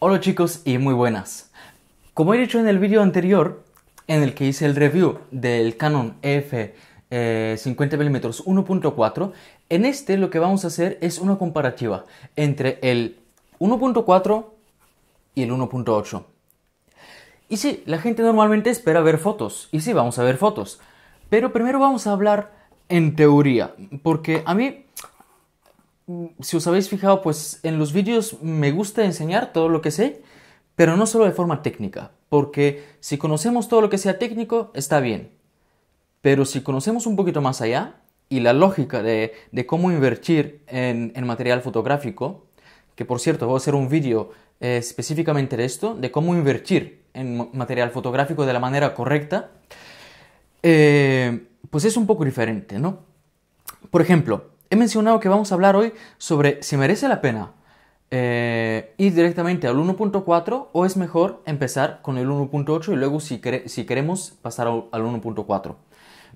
Hola chicos y muy buenas. Como he dicho en el vídeo anterior, en el que hice el review del Canon EF 50mm 1.4, en este lo que vamos a hacer es una comparativa entre el 1.4 y el 1.8. Y sí, la gente normalmente espera ver fotos, y sí, vamos a ver fotos, pero primero vamos a hablar en teoría, porque a mí Mm, si os habéis fijado, pues en los vídeos me gusta enseñar todo lo que sé, pero no solo de forma técnica, porque si conocemos todo lo que sea técnico, está bien. Pero si conocemos un poquito más allá y la lógica de, cómo invertir en, material fotográfico, que por cierto voy a hacer un vídeo eh, específicamente de esto, de cómo invertir en material fotográfico de la manera correcta, eh, pues es un poco diferente, ¿no? Por ejemplo, He mencionado que vamos a hablar hoy sobre si merece la pena eh, ir directamente al 1.4 o es mejor empezar con el 1.8 y luego si, si, queremos pasar al 1.4.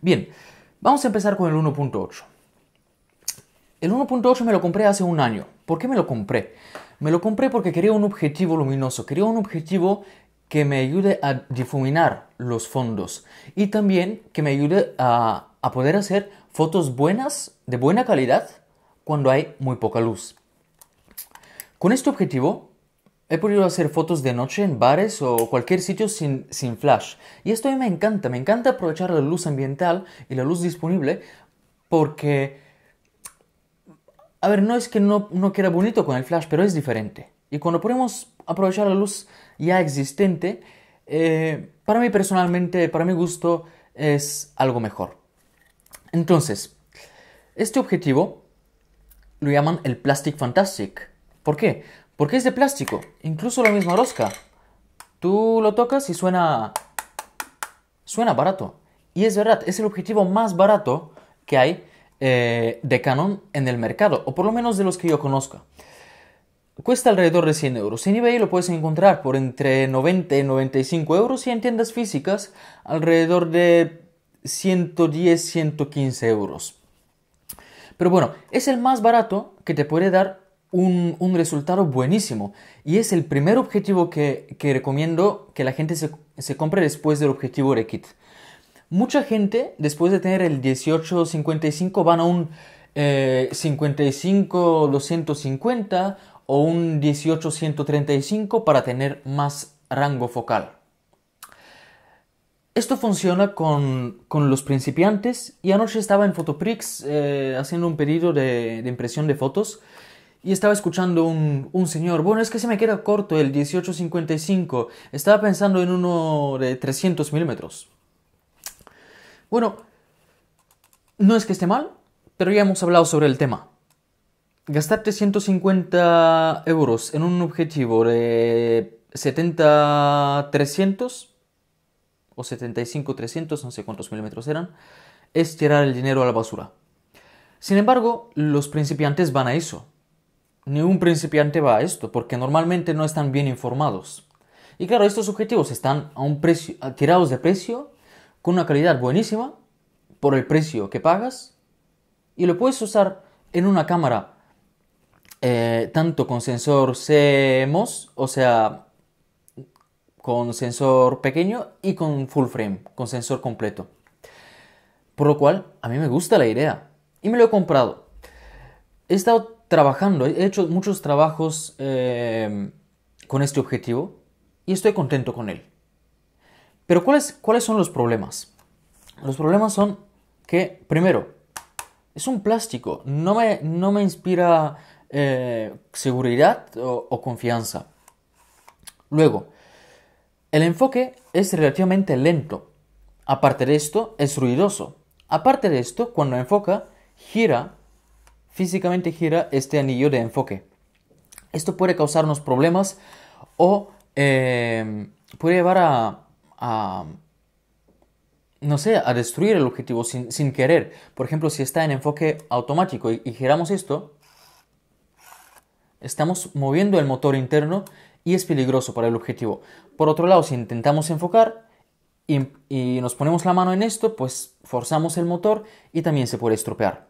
Bien, vamos a empezar con el 1.8. El 1.8 me lo compré hace un año. ¿Por qué me lo compré? Me lo compré porque quería un objetivo luminoso, quería un objetivo que me ayude a difuminar los fondos y también que me ayude a, a poder hacer fotos buenas, de buena calidad, cuando hay muy poca luz. Con este objetivo, he podido hacer fotos de noche en bares o cualquier sitio sin, flash. Y esto a mí me encanta, me encanta aprovechar la luz ambiental y la luz disponible porque... A ver, no es que no, no queda bonito con el flash, pero es diferente. Y cuando podemos aprovechar la luz ya existente, eh, para mí personalmente, para mi gusto, es algo mejor. Entonces, este objetivo lo llaman el Plastic Fantastic. ¿Por qué? Porque es de plástico. Incluso la misma rosca. Tú lo tocas y suena... Suena barato. Y es verdad, es el objetivo más barato que hay eh, de Canon en el mercado. O por lo menos de los que yo conozco. Cuesta alrededor de 100 euros. En eBay lo puedes encontrar por entre 90 y 95 euros y en tiendas físicas alrededor de 110, 115 euros. Pero bueno, es el más barato que te puede dar un, resultado buenísimo. Y es el primer objetivo que, recomiendo que la gente se, compre después del objetivo de kit. Mucha gente, después de tener el 18-55 van a un 55-250 eh, o un 18-135 para tener más rango focal. Esto funciona con, los principiantes y anoche estaba en Photoprix eh, haciendo un pedido de, impresión de fotos y estaba escuchando un, un señor, bueno es que se me queda corto el 1855, estaba pensando en uno de 300 milímetros. Bueno, no es que esté mal, pero ya hemos hablado sobre el tema. Gastar 350 euros en un objetivo de 70-300 75, 300, no sé cuántos milímetros eran, es tirar el dinero a la basura. Sin embargo, los principiantes van a eso. Ningún principiante va a esto, porque normalmente no están bien informados. Y claro, estos objetivos están a un precio, tirados de precio, con una calidad buenísima, por el precio que pagas, y lo puedes usar en una cámara eh, tanto con sensor CMOS, o sea, con sensor pequeño y con full frame, con sensor completo. Por lo cual, a mí me gusta la idea y me lo he comprado. He estado trabajando, he hecho muchos trabajos em, con este objetivo y estoy contento con él. Pero ¿cuáles, ¿cuáles son los problemas? Los problemas son que, primero, es un plástico, no me, no me inspira eh, seguridad o confianza. Luego, el enfoque es relativamente lento. Aparte de esto, es ruidoso. Aparte de esto, cuando enfoca, gira, físicamente gira este anillo de enfoque. Esto puede causarnos problemas o eh, puede llevar a, no sé, a destruir el objetivo sin, querer. Por ejemplo, si está en enfoque automático y giramos esto, estamos moviendo el motor interno y es peligroso para el objetivo. Por otro lado, si intentamos enfocar y, nos ponemos la mano en esto, pues forzamos el motor y también se puede estropear.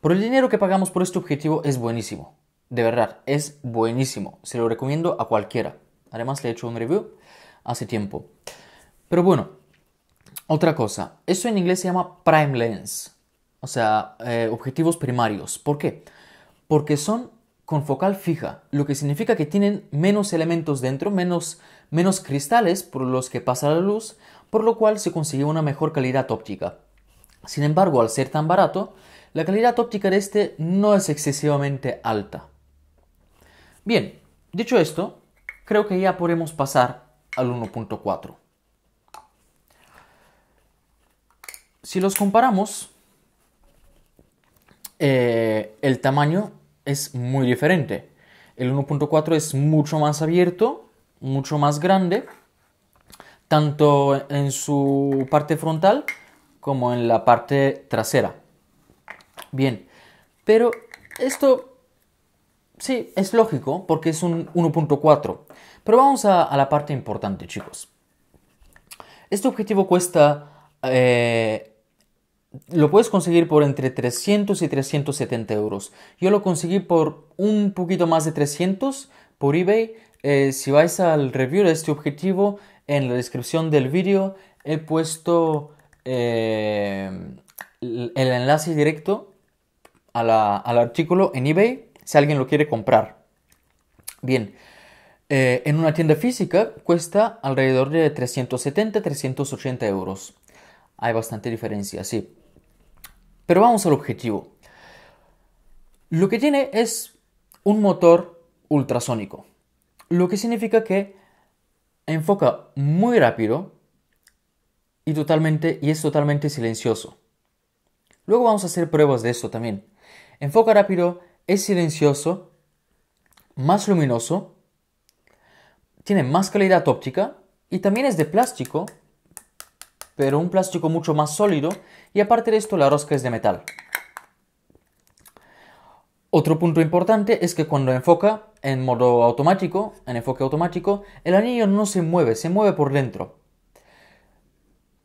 Pero el dinero que pagamos por este objetivo es buenísimo. De verdad, es buenísimo. Se lo recomiendo a cualquiera. Además, le he hecho un review hace tiempo. Pero bueno, otra cosa. Esto en inglés se llama prime lens. O sea, eh, objetivos primarios. ¿Por qué? Porque son con focal fija, lo que significa que tienen menos elementos dentro, menos, menos cristales por los que pasa la luz, por lo cual se consigue una mejor calidad óptica. Sin embargo, al ser tan barato, la calidad óptica de este no es excesivamente alta. Bien, dicho esto, creo que ya podemos pasar al 1.4. Si los comparamos, eh, el tamaño es muy diferente. El 1.4 es mucho más abierto, mucho más grande, tanto en su parte frontal como en la parte trasera. Bien, pero esto sí es lógico porque es un 1.4. Pero vamos a, la parte importante, chicos. Este objetivo cuesta eh, lo puedes conseguir por entre 300 y 370 euros. Yo lo conseguí por un poquito más de 300 por eBay. Eh, si vais al review de este objetivo, en la descripción del vídeo he puesto eh, el enlace directo al artículo en eBay si alguien lo quiere comprar. Bien, eh, en una tienda física cuesta alrededor de 370-380 euros. Hay bastante diferencia, sí. Pero vamos al objetivo. Lo que tiene es un motor ultrasónico, lo que significa que enfoca muy rápido y, totalmente, y es totalmente silencioso. Luego vamos a hacer pruebas de esto también. Enfoca rápido, es silencioso, más luminoso, tiene más calidad óptica y también es de plástico pero un plástico mucho más sólido y aparte de esto la rosca es de metal. Otro punto importante es que cuando enfoca en modo automático, en enfoque automático, el anillo no se mueve, se mueve por dentro.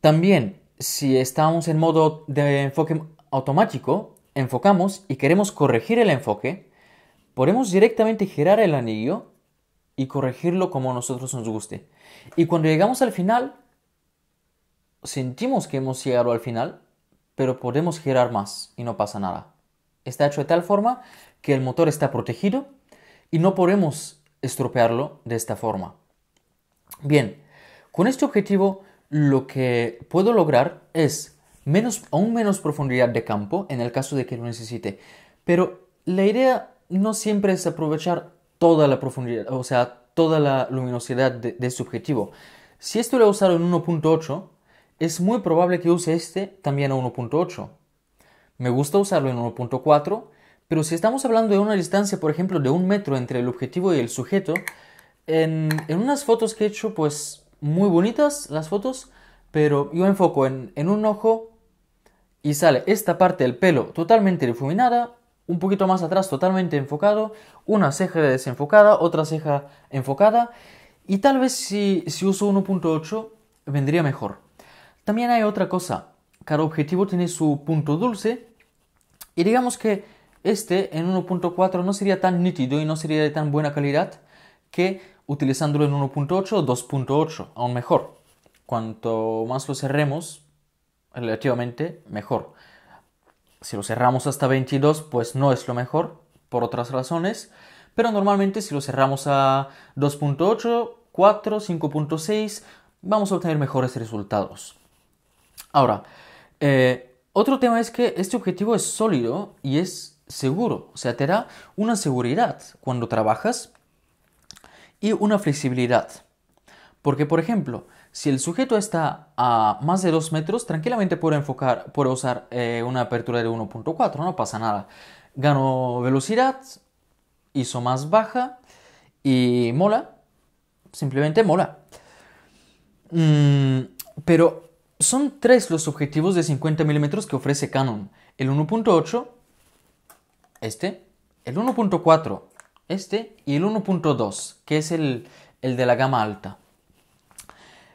También, si estamos en modo de enfoque automático, enfocamos y queremos corregir el enfoque, podemos directamente girar el anillo y corregirlo como a nosotros nos guste. Y cuando llegamos al final, sentimos que hemos llegado al final, pero podemos girar más y no pasa nada. Está hecho de tal forma que el motor está protegido y no podemos estropearlo de esta forma. Bien, con este objetivo lo que puedo lograr es menos, aún menos profundidad de campo en el caso de que lo necesite. Pero la idea no siempre es aprovechar toda la profundidad, o sea, toda la luminosidad de, de este objetivo. Si esto lo he usado en 1.8, es muy probable que use este también a 1.8. Me gusta usarlo en 1.4, pero si estamos hablando de una distancia, por ejemplo, de un metro entre el objetivo y el sujeto, en, unas fotos que he hecho, pues muy bonitas las fotos, pero yo enfoco en, un ojo y sale esta parte del pelo totalmente difuminada, un poquito más atrás totalmente enfocado, una ceja desenfocada, otra ceja enfocada, y tal vez si, si uso 1.8 vendría mejor. También hay otra cosa. Cada objetivo tiene su punto dulce y digamos que este en 1.4 no sería tan nítido y no sería de tan buena calidad que utilizándolo en 1.8 o 2.8, aún mejor. Cuanto más lo cerremos, relativamente mejor. Si lo cerramos hasta 22, pues no es lo mejor, por otras razones, pero normalmente si lo cerramos a 2.8, 4, 5.6, vamos a obtener mejores resultados. Ahora, eh, otro tema es que este objetivo es sólido y es seguro, o sea, te da una seguridad cuando trabajas y una flexibilidad. Porque, por ejemplo, si el sujeto está a más de 2 metros, tranquilamente puedo enfocar, puedo usar eh, una apertura de 1.4, no pasa nada. Gano velocidad, hizo más baja y mola, simplemente mola. Mm, pero son tres los objetivos de 50 mm que ofrece Canon. El 1.8, este, el 1.4, este, y el 1.2, que es el, de la gama alta.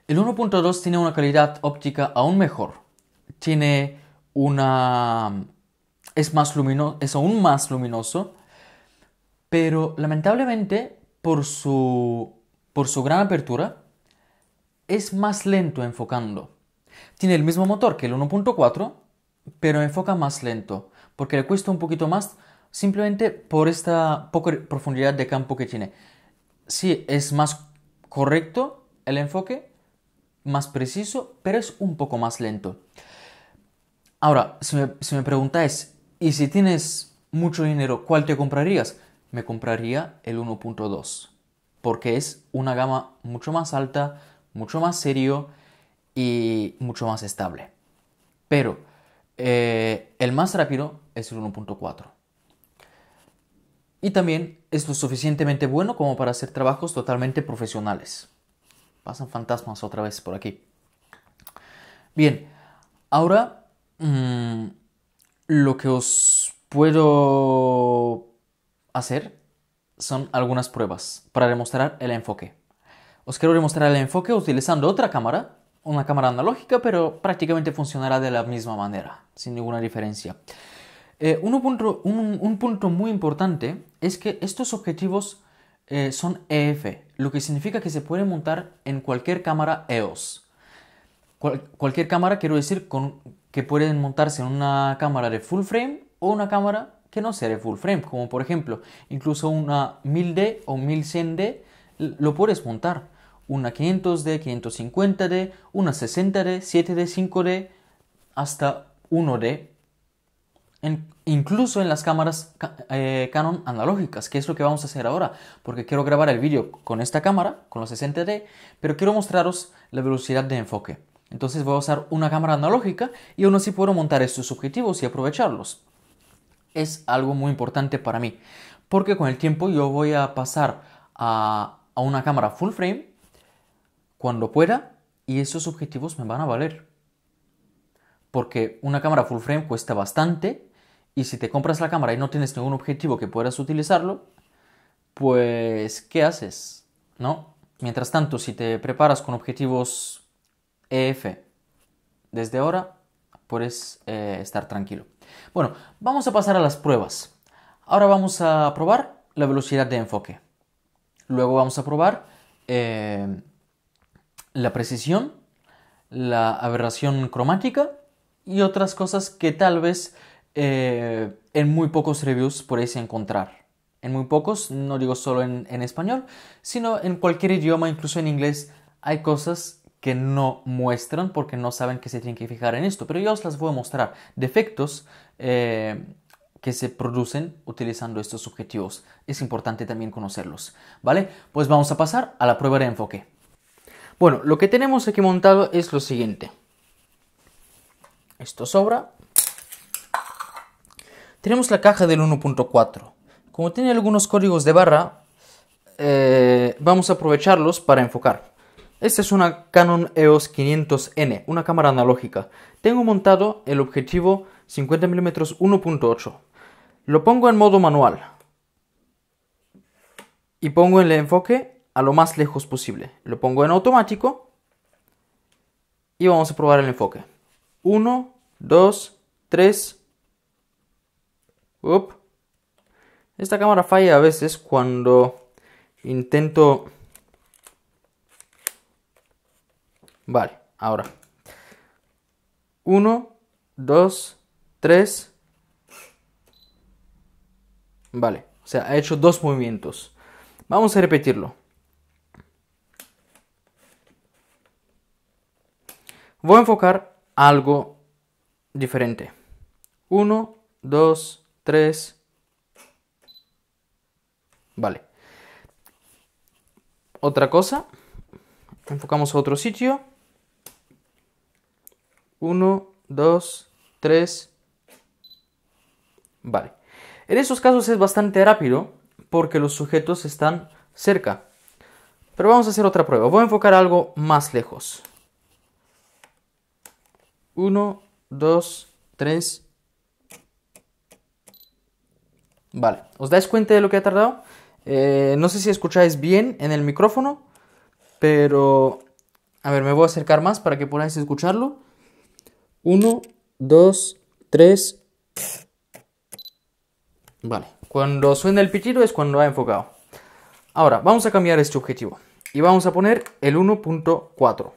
El 1.2 tiene una calidad óptica aún mejor. Tiene Es, más luminoso, es aún más luminoso, pero lamentablemente por su, por su gran apertura es más lento enfocando. Tiene el mismo motor que el 1.4, pero enfoca más lento, porque le cuesta un poquito más simplemente por esta poca profundidad de campo que tiene. Sí, es más correcto el enfoque, más preciso, pero es un poco más lento. Ahora, si me, si preguntáis, ¿y si tienes mucho dinero, cuál te comprarías? Me compraría el 1.2, porque es una gama mucho más alta, mucho más serio, y mucho más estable. Pero eh, el más rápido es el 1.4. Y también es lo suficientemente bueno como para hacer trabajos totalmente profesionales. Pasan fantasmas otra vez por aquí. Bien, ahora mm, lo que os puedo hacer son algunas pruebas para demostrar el enfoque. Os quiero demostrar el enfoque utilizando otra cámara una cámara analógica, pero prácticamente funcionará de la misma manera, sin ninguna diferencia. Eh, un, punto, un, punto, muy importante es que estos objetivos eh, son EF, lo que significa que se pueden montar en cualquier cámara EOS. cualquier cámara, quiero decir, con, que pueden montarse en una cámara de full frame o una cámara que no sea de full frame, como por ejemplo, incluso una 1000D o 1100D lo puedes montar una 500D, 550D, una 60D, 7D, 5D, hasta 1D. incluso en las cámaras eh, Canon analógicas, que es lo que vamos a hacer ahora, porque quiero grabar el vídeo con esta cámara, con la 60D, pero quiero mostraros la velocidad de enfoque. Entonces voy a usar una cámara analógica y aún así puedo montar estos objetivos y aprovecharlos. Es algo muy importante para mí, porque con el tiempo yo voy a pasar a, a una cámara full frame cuando pueda y esos objetivos me van a valer. Porque una cámara full frame cuesta bastante y si te compras la cámara y no tienes ningún objetivo que puedas utilizarlo, pues ¿qué haces? ¿No? Mientras tanto, si te preparas con objetivos EF desde ahora, puedes eh, estar tranquilo. Bueno, vamos a pasar a las pruebas. Ahora vamos a probar la velocidad de enfoque. Luego vamos a probar eh, la precisión, la aberración cromática y otras cosas que tal vez eh, en muy pocos reviews podéis encontrar. En muy pocos, no digo solo en, español, sino en cualquier idioma, incluso en inglés, hay cosas que no muestran porque no saben que se tienen que fijar en esto. Pero yo os las voy a mostrar. Defectos eh, que se producen utilizando estos objetivos. Es importante también conocerlos. ¿Vale? Pues vamos a pasar a la prueba de enfoque. Bueno, lo que tenemos aquí montado es lo siguiente. Esto sobra. Tenemos la caja del 1.4. Como tiene algunos códigos de barra, eh, vamos a aprovecharlos para enfocar. Esta es una Canon EOS 500N, una cámara analógica. Tengo montado el objetivo 50mm 1.8. Lo pongo en modo manual. Y pongo el enfoque a lo más lejos posible. Lo pongo en automático y vamos a probar el enfoque. 1, 2, 3. Esta cámara falla a veces cuando intento... Vale, ahora. 1, 2, 3. Vale, o sea, ha hecho dos movimientos. Vamos a repetirlo. Voy a enfocar algo diferente. 1, 2, 3. Vale. Otra cosa. Enfocamos a otro sitio. 1, 2, 3. Vale. En esos casos es bastante rápido porque los sujetos están cerca. Pero vamos a hacer otra prueba. Voy a enfocar algo más lejos. 1, 2, 3. Vale, ¿os dais cuenta de lo que ha tardado? Eh, no sé si escucháis bien en el micrófono, pero... A ver, me voy a acercar más para que podáis escucharlo. 1, 2, 3. Vale, cuando suena el pitido es cuando ha enfocado. Ahora, vamos a cambiar este objetivo y vamos a poner el 1.4.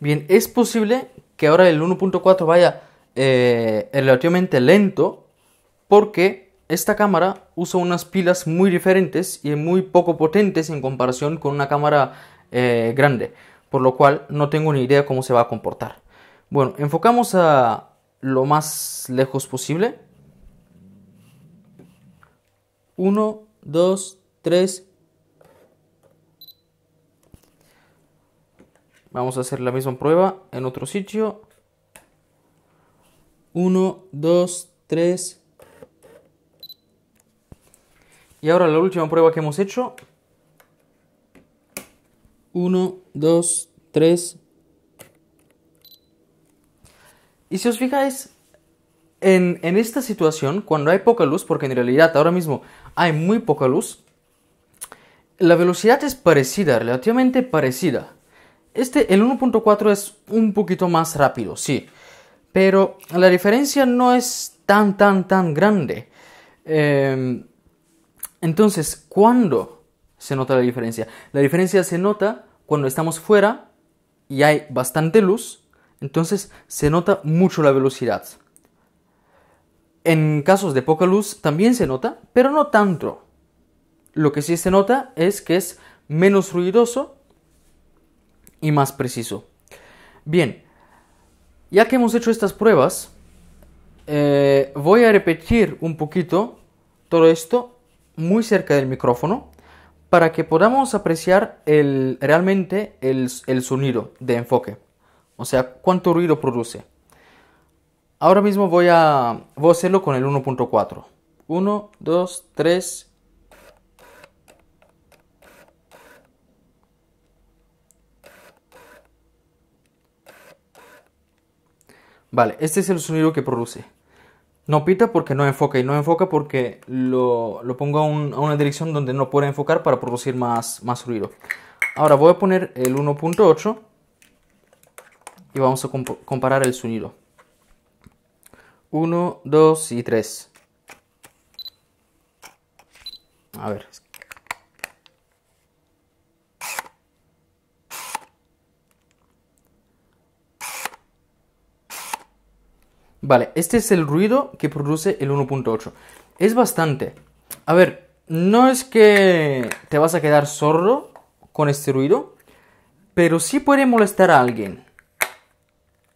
Bien, es posible que ahora el 1.4 vaya eh, relativamente lento porque esta cámara usa unas pilas muy diferentes y muy poco potentes en comparación con una cámara eh, grande, por lo cual no tengo ni idea cómo se va a comportar. Bueno, enfocamos a lo más lejos posible. 1, 2, 3, Vamos a hacer la misma prueba en otro sitio. 1, 2, 3. Y ahora la última prueba que hemos hecho. 1, 2, 3. Y si os fijáis, en, en, esta situación, cuando hay poca luz, porque en realidad ahora mismo hay muy poca luz, la velocidad es parecida, relativamente parecida. Este, el 1.4 es un poquito más rápido, sí. Pero la diferencia no es tan, tan, tan grande. Em, entonces, ¿cuándo se nota la diferencia? La diferencia se nota cuando estamos fuera y hay bastante luz. Entonces, se nota mucho la velocidad. En casos de poca luz también se nota, pero no tanto. Lo que sí se nota es que es menos ruidoso y más preciso. Bien, ya que hemos hecho estas pruebas, eh, voy a repetir un poquito todo esto muy cerca del micrófono para que podamos apreciar el, realmente el, sonido de enfoque, o sea, cuánto ruido produce. Ahora mismo voy a, voy a hacerlo con el 1.4. 1, 2, 3, Vale, este es el sonido que produce. No pita porque no enfoca y no enfoca porque lo, pongo a, una dirección donde no pueda enfocar para producir más, más ruido. Ahora voy a poner el 1.8 y vamos a comparar el sonido. 1, 2 y 3. A ver, Vale, este es el ruido que produce el 1.8. Es bastante. A ver, no es que te vas a quedar sordo con este ruido, pero sí puede molestar a alguien.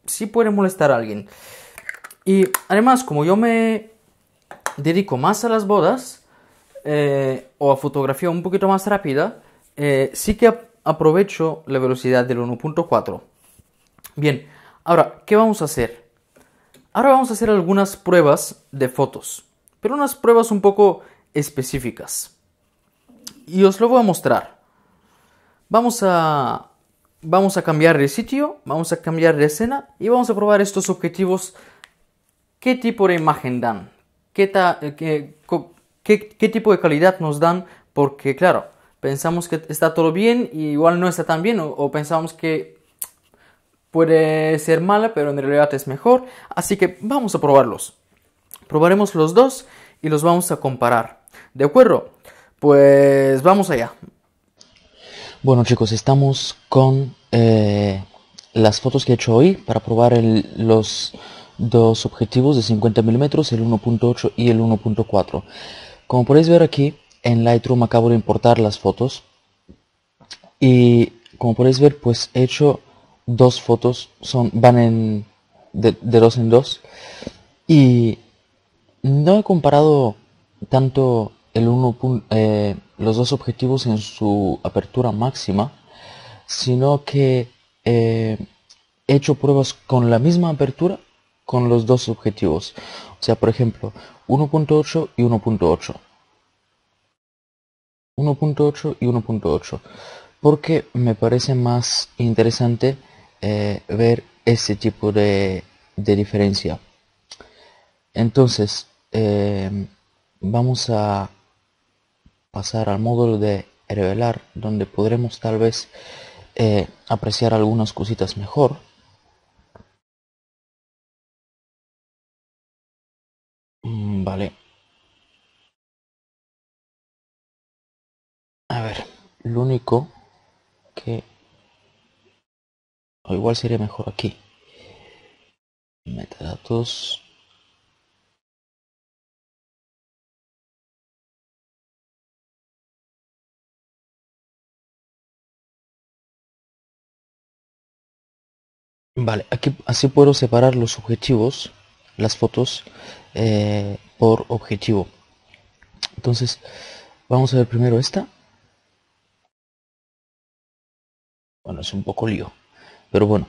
Sí puede molestar a alguien. Y además, como yo me dedico más a las bodas eh, o a fotografía un poquito más rápida, eh, sí que aprovecho la velocidad del 1.4. Bien, ahora, ¿qué vamos a hacer? Ahora vamos a hacer algunas pruebas de fotos, pero unas pruebas un poco específicas. Y os lo voy a mostrar. Vamos a vamos a cambiar de sitio, vamos a cambiar de escena y vamos a probar estos objetivos. ¿Qué tipo de imagen dan? ¿Qué, eh, tipo de calidad nos dan? Porque claro, pensamos que está todo bien y igual no está tan bien o pensamos que puede ser mala, pero en realidad es mejor. Así que vamos a probarlos. Probaremos los dos y los vamos a comparar. ¿De acuerdo? Pues vamos allá. Bueno chicos, estamos con eh, las fotos que he hecho hoy para probar los dos objetivos de 50 milímetros, el 1.8 y el 1.4. Como podéis ver aquí, en Lightroom acabo de importar las fotos y como podéis ver, pues he hecho dos fotos son, van en, de, dos en dos. Y no he comparado tanto el uno, eh, los dos objetivos en su apertura máxima, sino que eh, he hecho pruebas con la misma apertura con los dos objetivos. O sea, por ejemplo, 1.8 y 1.8. 1.8 y 1.8. Porque me parece más interesante eh, ver ese tipo de, de diferencia entonces eh, vamos a pasar al módulo de revelar donde podremos tal vez eh, apreciar algunas cositas mejor mm, vale a ver lo único que o igual sería mejor aquí metadatos Vale, aquí así puedo separar los objetivos, las fotos, eh, por objetivo. Entonces, vamos a ver primero esta. Bueno, es un poco lío. Pero bueno.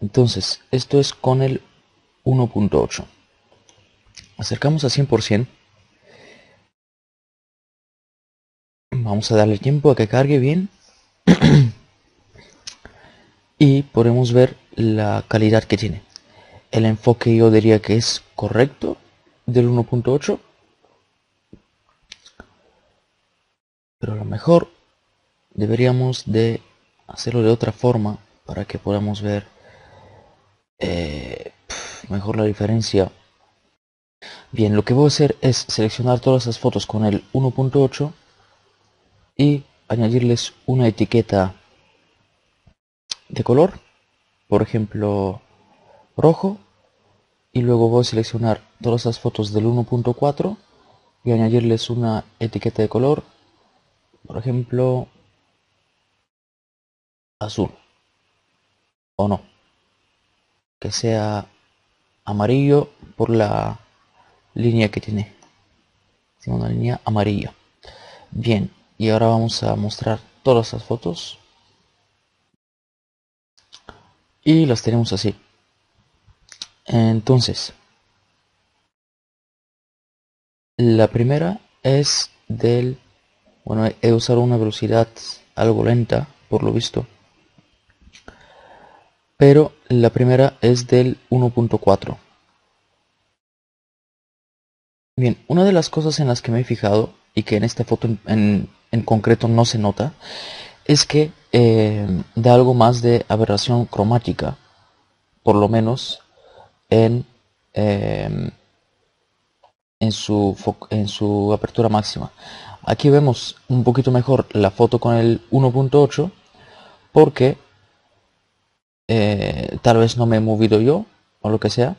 Entonces, esto es con el 1.8. Acercamos a 100%. Vamos a darle tiempo a que cargue bien. y podemos ver la calidad que tiene. El enfoque yo diría que es correcto del 1.8. Pero a lo mejor deberíamos de hacerlo de otra forma para que podamos ver eh, mejor la diferencia. Bien, lo que voy a hacer es seleccionar todas las fotos con el 1.8 y añadirles una etiqueta de color, por ejemplo rojo, y luego voy a seleccionar todas las fotos del 1.4 y añadirles una etiqueta de color, por ejemplo azul o no. Que sea amarillo por la línea que tiene. Tiene una línea amarilla. Bien, y ahora vamos a mostrar todas las fotos. Y las tenemos así. Entonces, la primera es del... Bueno, he usado una velocidad algo lenta, por lo visto pero la primera es del 1.4. Bien, una de las cosas en las que me he fijado y que en esta foto en, en, concreto no se nota es que eh, da algo más de aberración cromática, por lo menos en, em, en, su, en su apertura máxima. Aquí vemos un poquito mejor la foto con el 1.8 porque eh, tal vez no me he movido yo o lo que sea.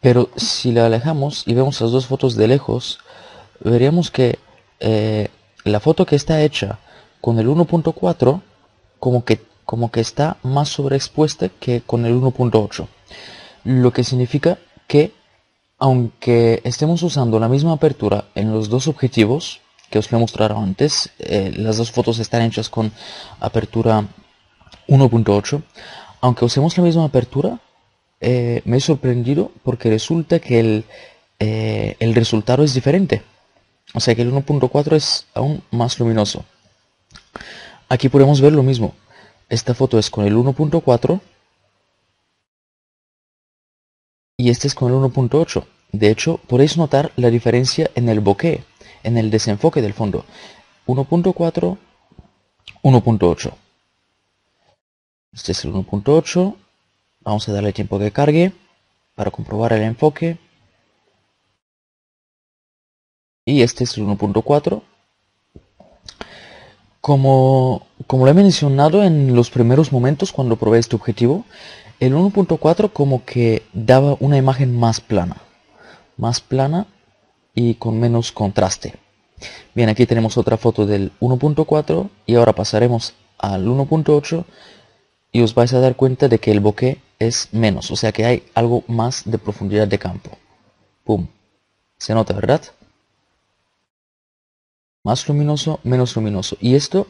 Pero si la alejamos y vemos las dos fotos de lejos, veríamos que eh, la foto que está hecha con el 1.4 como que, como que está más sobreexpuesta que con el 1.8. Lo que significa que aunque estemos usando la misma apertura en los dos objetivos que os lo he mostrado antes, eh, las dos fotos están hechas con apertura 1.8, aunque usemos la misma apertura, eh, me he sorprendido porque resulta que eh, el, resultado es diferente. O sea que el 1.4 es aún más luminoso. Aquí podemos ver lo mismo. Esta foto es con el 1.4 y este es con el 1.8. De hecho, podéis notar la diferencia en el bokeh, en el desenfoque del fondo. 1.4, 1.8. Este es el 1.8. Vamos a darle tiempo que cargue para comprobar el enfoque. Y este es el 1.4. Como, como lo he mencionado en los primeros momentos cuando probé este objetivo, el 1.4 como que daba una imagen más plana. Más plana y con menos contraste. Bien, aquí tenemos otra foto del 1.4 y ahora pasaremos al 1.8 y os vais a dar cuenta de que el bokeh es menos, o sea que hay algo más de profundidad de campo. Pum. Se nota, ¿verdad? Más luminoso, menos luminoso. Y esto,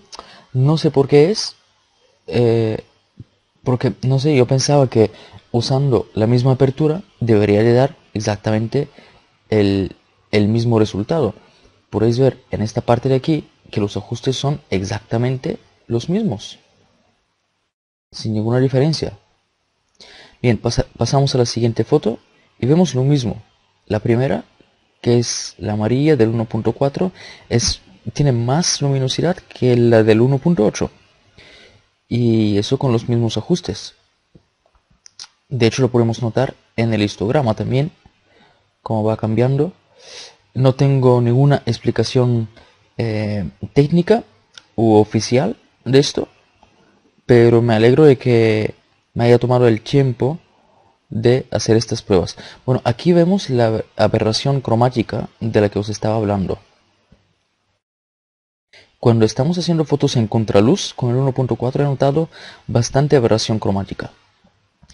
no sé por qué es, eh, porque, no sé, yo pensaba que usando la misma apertura debería de dar exactamente el, el mismo resultado. Podéis ver en esta parte de aquí que los ajustes son exactamente los mismos sin ninguna diferencia. Bien, pasamos a la siguiente foto y vemos lo mismo. La primera, que es la amarilla del 1.4, tiene más luminosidad que la del 1.8. Y eso con los mismos ajustes. De hecho, lo podemos notar en el histograma también, cómo va cambiando. No tengo ninguna explicación eh, técnica u oficial de esto, pero me alegro de que me haya tomado el tiempo de hacer estas pruebas. Bueno, aquí vemos la aberración cromática de la que os estaba hablando. Cuando estamos haciendo fotos en contraluz con el 1.4 he notado bastante aberración cromática.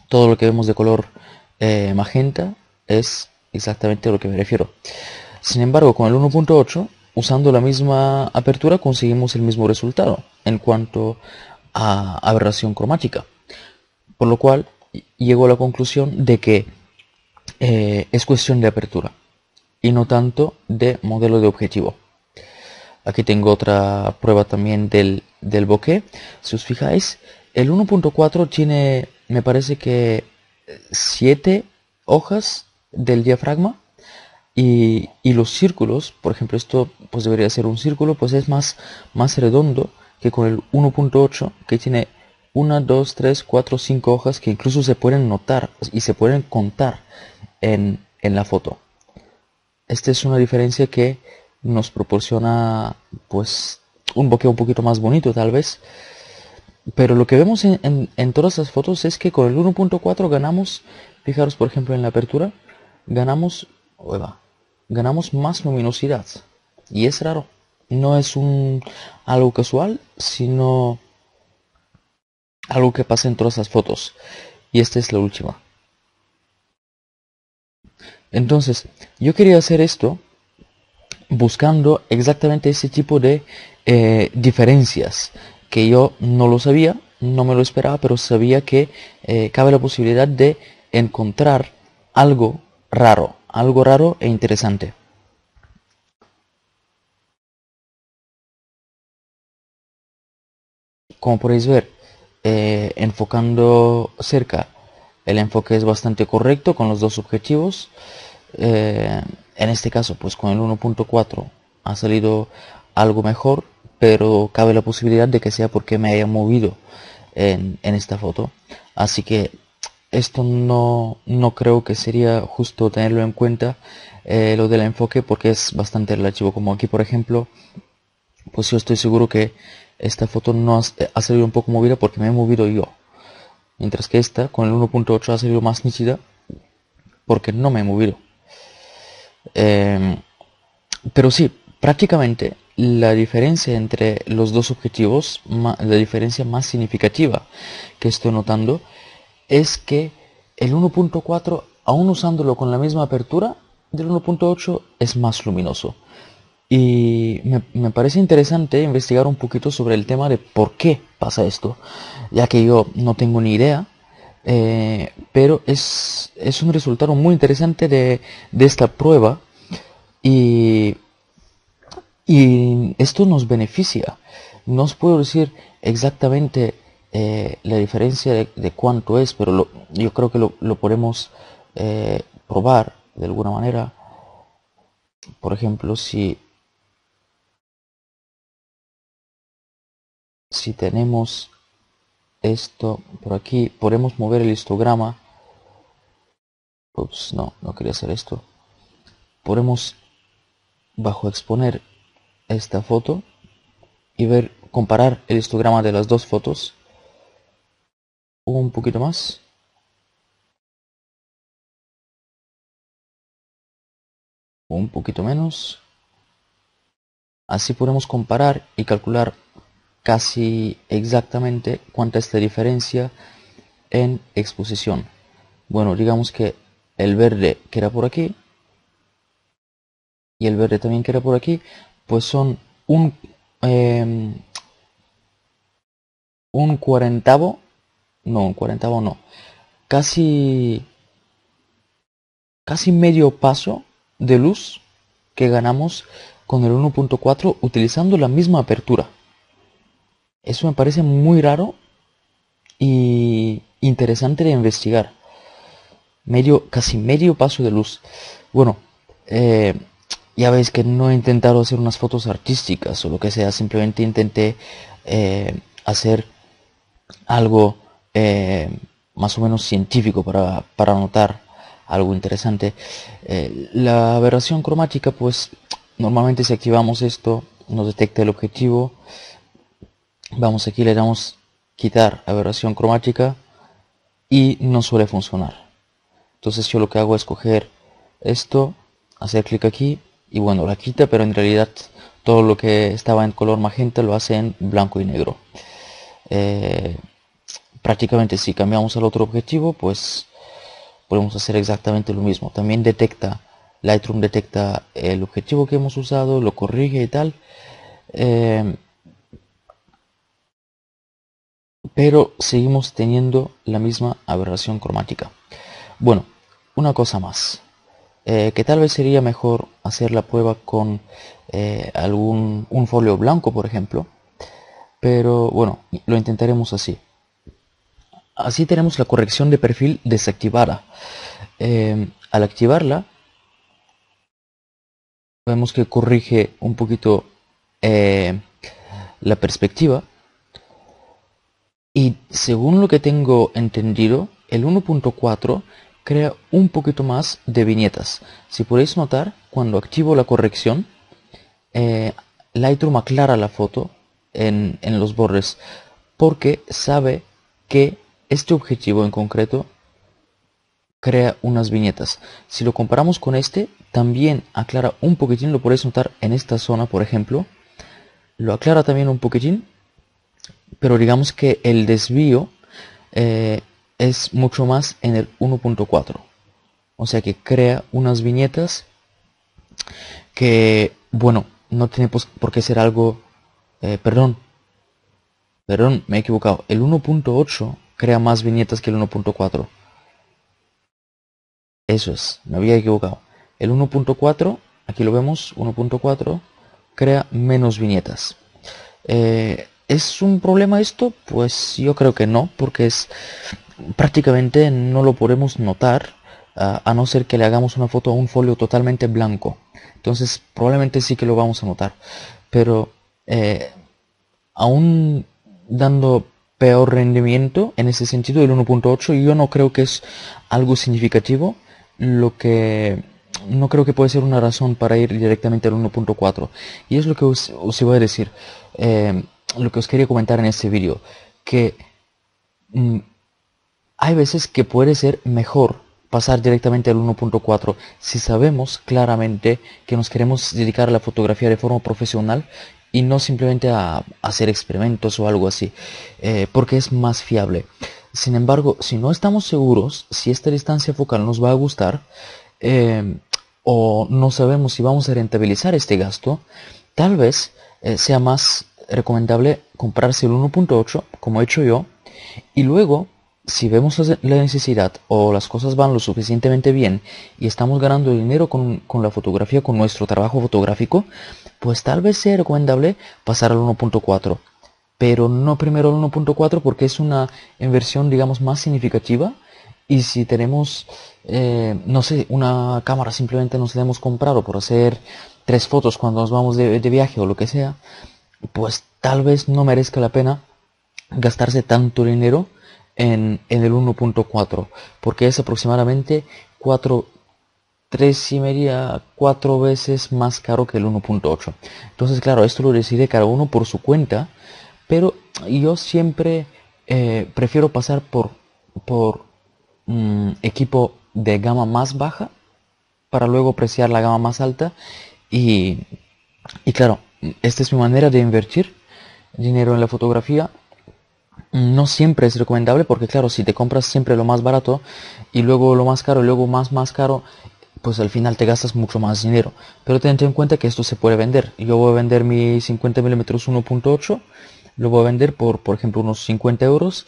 Todo lo que vemos de color eh, magenta es exactamente a lo que me refiero. Sin embargo, con el 1.8, usando la misma apertura, conseguimos el mismo resultado en cuanto a aberración cromática. Por lo cual llego a la conclusión de que eh, es cuestión de apertura y no tanto de modelo de objetivo. Aquí tengo otra prueba también del, del bokeh. Si os fijáis, el 1.4 tiene, me parece que, 7 hojas del diafragma y, y, los círculos, por ejemplo, esto pues debería ser un círculo, pues es más, más redondo que con el 1.8 que tiene 1, 2, 3, 4, 5 hojas que incluso se pueden notar y se pueden contar en, la foto. Esta es una diferencia que nos proporciona pues un bokeh un poquito más bonito tal vez. Pero lo que vemos en, todas las fotos es que con el 1.4 ganamos, fijaros por ejemplo en la apertura, ganamos, ganamos más luminosidad. Y es raro no es un algo casual, sino algo que pasa en todas las fotos. Y esta es la última. Entonces, yo quería hacer esto buscando exactamente ese tipo de eh, diferencias que yo no lo sabía, no me lo esperaba, pero sabía que eh, cabe la posibilidad de encontrar algo raro, algo raro e interesante. como podéis ver, eh, enfocando cerca, el enfoque es bastante correcto con los dos objetivos. Eh, en este caso, pues con el 1.4 ha salido algo mejor, pero cabe la posibilidad de que sea porque me haya movido en, esta foto. Así que esto no, no, creo que sería justo tenerlo en cuenta, eh, lo del enfoque, porque es bastante relativo. Como aquí, por ejemplo, pues yo estoy seguro que esta foto no eh, ha salido un poco movida porque me he movido yo. Mientras que esta con el 1.8 ha salido más nítida porque no me he movido. Em, pero sí, prácticamente la diferencia entre los dos objetivos, la diferencia más significativa que estoy notando, es que el 1.4, aún usándolo con la misma apertura del 1.8, es más luminoso. Y me, parece interesante investigar un poquito sobre el tema de por qué pasa esto, ya que yo no tengo ni idea, eh, pero es, un resultado muy interesante de, esta prueba y, esto nos beneficia. No os puedo decir exactamente eh, la diferencia de, cuánto es, pero yo creo que lo, podemos eh, probar de alguna manera. Por ejemplo, si si tenemos esto por aquí podemos mover el histograma ups no no quería hacer esto podemos bajo exponer esta foto y ver comparar el histograma de las dos fotos un poquito más un poquito menos así podemos comparar y calcular casi exactamente cuánta es la diferencia en exposición. Bueno, digamos que el verde que era por aquí y el verde también que era por aquí, pues son un, em, un cuarentavo, no, un cuarentavo no, casi, casi medio paso de luz que ganamos con el 1.4 utilizando la misma apertura. Eso me parece muy raro y interesante de investigar. Medio, casi medio paso de luz. Bueno, eh, ya veis que no he intentado hacer unas fotos artísticas o lo que sea, simplemente intenté eh, hacer algo eh, más o menos científico para, para notar algo interesante. la aberración cromática, pues normalmente si activamos esto, nos detecta el objetivo vamos aquí le damos quitar aberración cromática y no suele funcionar entonces yo lo que hago es coger esto hacer clic aquí y bueno la quita pero en realidad todo lo que estaba en color magenta lo hace en blanco y negro eh, prácticamente si cambiamos al otro objetivo pues podemos hacer exactamente lo mismo también detecta Lightroom detecta el objetivo que hemos usado lo corrige y tal eh, pero seguimos teniendo la misma aberración cromática. Bueno, una cosa más, eh, que tal vez sería mejor hacer la prueba con eh, algún un folio blanco, por ejemplo, pero bueno, lo intentaremos así. Así tenemos la corrección de perfil desactivada. Eh, al activarla, vemos que corrige un poquito la perspectiva y según lo que tengo entendido, el 1.4 crea un poquito más de viñetas. Si podéis notar, cuando activo la corrección, eh, Lightroom aclara la foto en, en los bordes porque sabe que este objetivo en concreto crea unas viñetas. Si lo comparamos con este, también aclara un poquitín, lo podéis notar en esta zona, por ejemplo. Lo aclara también un poquitín, pero digamos que el desvío eh, es mucho más en el 1.4. O sea que crea unas viñetas que, bueno, no tiene por qué ser algo... Eh, perdón, perdón, me he equivocado. El 1.8 crea más viñetas que el 1.4. Eso es, me había equivocado. El 1.4, aquí lo vemos, 1.4, crea menos viñetas. Eh, ¿Es un problema esto? Pues yo creo que no, porque es prácticamente no lo podemos notar ah, a no ser que le hagamos una foto a un folio totalmente blanco. Entonces probablemente sí que lo vamos a notar. Pero eh, aún dando peor rendimiento en ese sentido del 1.8, yo no creo que es algo significativo. Lo que no creo que puede ser una razón para ir directamente al 1.4. Y es lo que os, iba a decir. Eh, lo que os quería comentar en este vídeo, que mm, hay veces que puede ser mejor pasar directamente al 1.4 si sabemos claramente que nos queremos dedicar a la fotografía de forma profesional y no simplemente a, hacer experimentos o algo así, eh, porque es más fiable. Sin embargo, si no estamos seguros si esta distancia focal nos va a gustar eh, o no sabemos si vamos a rentabilizar este gasto, tal vez eh, sea más recomendable comprarse el 1.8, como he hecho yo, y luego, si vemos la necesidad o las cosas van lo suficientemente bien y estamos ganando dinero con, la fotografía, con nuestro trabajo fotográfico, pues tal vez sea recomendable pasar al 1.4. Pero no primero al 1.4 porque es una inversión, digamos, más significativa. Y si tenemos, eh, no sé, una cámara simplemente nos la hemos comprado por hacer tres fotos cuando nos vamos de, de, viaje o lo que sea, pues tal vez no merezca la pena gastarse tanto dinero en, el 1.4 porque es aproximadamente 4 3 y media 4 veces más caro que el 1.8 entonces claro esto lo decide cada uno por su cuenta pero yo siempre eh, prefiero pasar por por mm, equipo de gama más baja para luego apreciar la gama más alta y claro esta es mi manera de invertir dinero en la fotografía. No siempre es recomendable porque claro, si te compras siempre lo más barato y luego lo más caro y luego más más caro, pues al final te gastas mucho más dinero. Pero ten en cuenta que esto se puede vender. Yo voy a vender mi 50 mm 1.8, lo voy a vender por, por ejemplo, unos 50 euros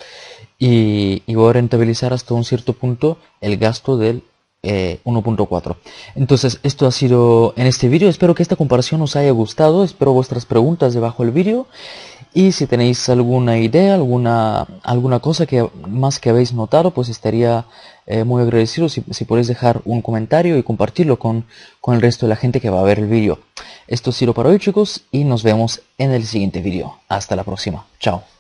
y, y voy a rentabilizar hasta un cierto punto el gasto del 1.4 eh, entonces esto ha sido en este vídeo espero que esta comparación os haya gustado espero vuestras preguntas debajo del vídeo y si tenéis alguna idea alguna alguna cosa que más que habéis notado pues estaría eh, muy agradecido si, podéis dejar un comentario y compartirlo con, con el resto de la gente que va a ver el vídeo esto ha sido para hoy chicos y nos vemos en el siguiente vídeo hasta la próxima chao